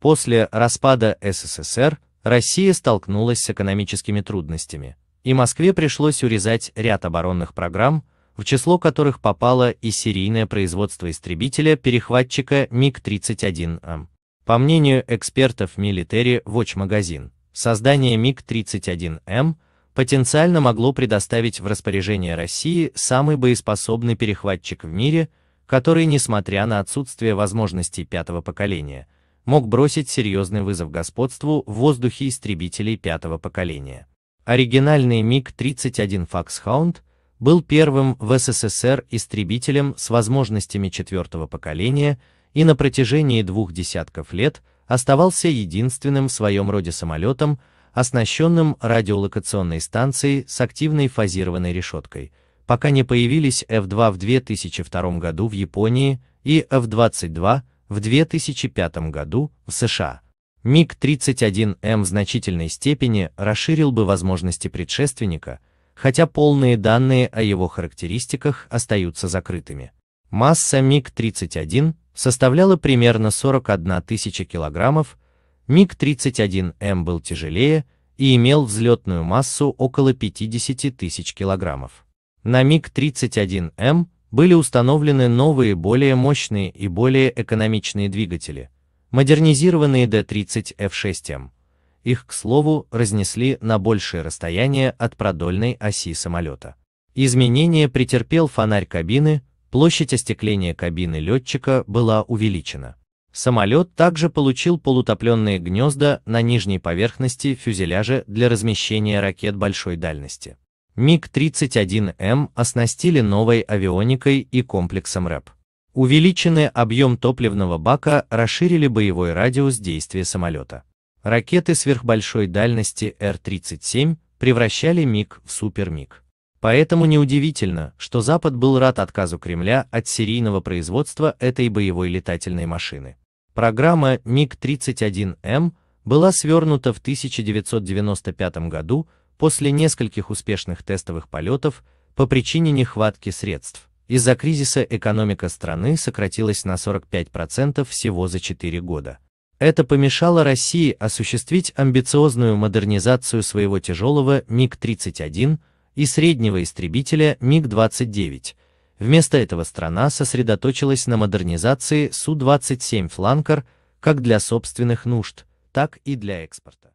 После распада СССР Россия столкнулась с экономическими трудностями, и Москве пришлось урезать ряд оборонных программ, в число которых попало и серийное производство истребителя-перехватчика МиГ-31М. По мнению экспертов Military Watch Magazine, создание МиГ-31М потенциально могло предоставить в распоряжение России самый боеспособный перехватчик в мире, который, несмотря на отсутствие возможностей пятого поколения, мог бросить серьезный вызов господству в воздухе истребителей пятого поколения. Оригинальный МиГ-31 Foxhound был первым в СССР истребителем с возможностями четвертого поколения и на протяжении двух десятков лет оставался единственным в своем роде самолетом, оснащенным радиолокационной станцией с активной фазированной решеткой, пока не появились F-2 в 2002 году в Японии и F-22 в 2005 году в США. МиГ-31М в значительной степени расширил бы возможности предшественника, хотя полные данные о его характеристиках остаются закрытыми. Масса МиГ-31 составляла примерно 41 тысяча килограммов, МиГ-31М был тяжелее и имел взлетную массу около 50 тысяч килограммов. На МиГ-31М были установлены новые более мощные и более экономичные двигатели, модернизированные D-30F6M. Их, к слову, разнесли на большее расстояние от продольной оси самолета. Изменение претерпел фонарь кабины, площадь остекления кабины летчика была увеличена. Самолет также получил полутопленные гнезда на нижней поверхности фюзеляжа для размещения ракет большой дальности. МиГ-31М оснастили новой авионикой и комплексом РЭП. Увеличенный объем топливного бака расширили боевой радиус действия самолета. Ракеты сверхбольшой дальности Р-37 превращали МиГ в супер Поэтому неудивительно, что Запад был рад отказу Кремля от серийного производства этой боевой летательной машины. Программа МиГ-31М была свернута в 1995 году после нескольких успешных тестовых полетов по причине нехватки средств. Из-за кризиса экономика страны сократилась на 45% всего за 4 года. Это помешало России осуществить амбициозную модернизацию своего тяжелого МиГ-31 и среднего истребителя МиГ-29. Вместо этого страна сосредоточилась на модернизации Су-27 «Фланкер» как для собственных нужд, так и для экспорта.